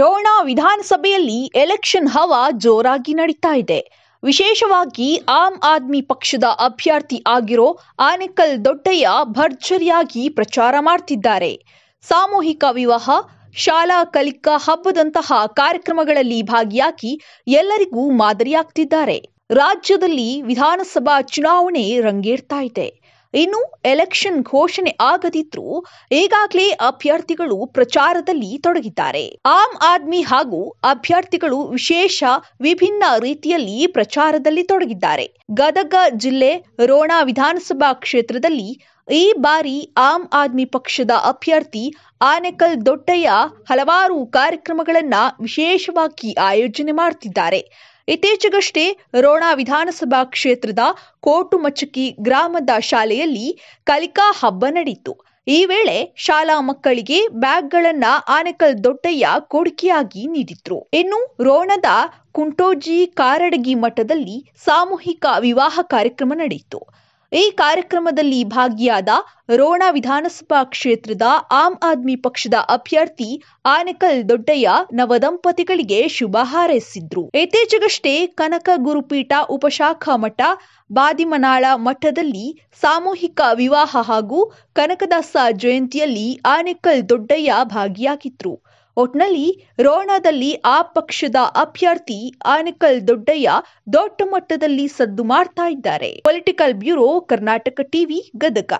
ರೋಣ ವಿಧಾನಸಭೆಯಲ್ಲಿ ಎಲೆಕ್ಷನ್ ಹವಾ ಜೋರಾಗಿ ನಡೀತಾ ಇದೆ ವಿಶೇಷವಾಗಿ ಆಮ್ ಆದ್ಮಿ ಪಕ್ಷದ ಅಭ್ಯರ್ಥಿ ಆಗಿರೋ ಆನೇಕಲ್ ದೊಡ್ಡಯ್ಯ ಭರ್ಜರಿಯಾಗಿ ಪ್ರಚಾರ ಮಾಡ್ತಿದ್ದಾರೆ ಸಾಮೂಹಿಕ ವಿವಾಹ ಶಾಲಾ ಕಲಿಕಾ ಹಬ್ಬದಂತಹ ಕಾರ್ಯಕ್ರಮಗಳಲ್ಲಿ ಭಾಗಿಯಾಗಿ ಎಲ್ಲರಿಗೂ ಮಾದರಿಯಾಗ್ತಿದ್ದಾರೆ ರಾಜ್ಯದಲ್ಲಿ ವಿಧಾನಸಭಾ ಚುನಾವಣೆ ರಂಗೇರ್ತಾ ಇದೆ ಇನ್ನು ಎಲೆಕ್ಷನ್ ಘೋಷಣೆ ಆಗದಿದ್ರೂ ಈಗಾಗಲೇ ಅಭ್ಯರ್ಥಿಗಳು ಪ್ರಚಾರದಲ್ಲಿ ತೊಡಗಿದ್ದಾರೆ ಆಮ್ ಆದ್ಮಿ ಹಾಗೂ ಅಭ್ಯರ್ಥಿಗಳು ವಿಶೇಷ ವಿಭಿನ್ನ ರೀತಿಯಲ್ಲಿ ಪ್ರಚಾರದಲ್ಲಿ ತೊಡಗಿದ್ದಾರೆ ಗದಗ ಜಿಲ್ಲೆ ರೋಣ ವಿಧಾನಸಭಾ ಕ್ಷೇತ್ರದಲ್ಲಿ ಈ ಬಾರಿ ಆಮ್ ಆದ್ಮಿ ಪಕ್ಷದ ಅಭ್ಯರ್ಥಿ ಆನೆಕಲ್ ದೊಡ್ಡಯ್ಯ ಹಲವಾರು ಕಾರ್ಯಕ್ರಮಗಳನ್ನು ವಿಶೇಷವಾಗಿ ಆಯೋಜನೆ ಮಾಡುತ್ತಿದ್ದಾರೆ ಇತ್ತೀಚೆಗಷ್ಟೇ ರೋಣ ವಿಧಾನಸಭಾ ಕ್ಷೇತ್ರದ ಕೋಟುಮಚಕಿ ಗ್ರಾಮದ ಶಾಲೆಯಲ್ಲಿ ಕಲಿಕಾ ಹಬ್ಬ ನಡೆಯಿತು ಈ ವೇಳೆ ಶಾಲಾ ಮಕ್ಕಳಿಗೆ ಬ್ಯಾಗ್ಗಳನ್ನ ಆನೆಕಲ್ ದೊಡ್ಡಯ್ಯ ಕೊಡುಗೆಯಾಗಿ ನೀಡಿದ್ರು ಇನ್ನು ರೋಣದ ಕುಂಟೋಜಿ ಕಾರಡಗಿ ಮಠದಲ್ಲಿ ಸಾಮೂಹಿಕ ವಿವಾಹ ಕಾರ್ಯಕ್ರಮ ನಡೆಯಿತು ಈ ಕಾರ್ಯಕ್ರಮದಲ್ಲಿ ಭಾಗಿಯಾದ ರೋಣ ವಿಧಾನಸಭಾ ಕ್ಷೇತ್ರದ ಆಮ್ ಆದ್ಮಿ ಪಕ್ಷದ ಅಭ್ಯರ್ಥಿ ಆನೇಕಲ್ ದೊಡ್ಡಯ್ಯ ನವದಂಪತಿಗಳಿಗೆ ಶುಭ ಹಾರೈಸಿದ್ರು ಇತ್ತೀಚೆಗಷ್ಟೇ ಕನಕ ಗುರುಪೀಠ ಉಪಶಾಖಾ ಮಠ ಬಾದಿಮನಾಳ ಮಠದಲ್ಲಿ ಸಾಮೂಹಿಕ ವಿವಾಹ ಹಾಗೂ ಕನಕದಾಸ ಜಯಂತಿಯಲ್ಲಿ ಆನೇಕಲ್ ದೊಡ್ಡಯ್ಯ ಭಾಗಿಯಾಗಿದ್ರು ಒಟ್ನಲ್ಲಿ ರೋಣದಲ್ಲಿ ಆ ಪಕ್ಷದ ಅಭ್ಯರ್ಥಿ ಆನಕಲ್ ದೊಡ್ಡಯ್ಯ ದೊಡ್ಡ ಮಟ್ಟದಲ್ಲಿ ಸದ್ದು ಮಾಡ್ತಾ ಇದ್ದಾರೆ political bureau Karnataka TV Gadag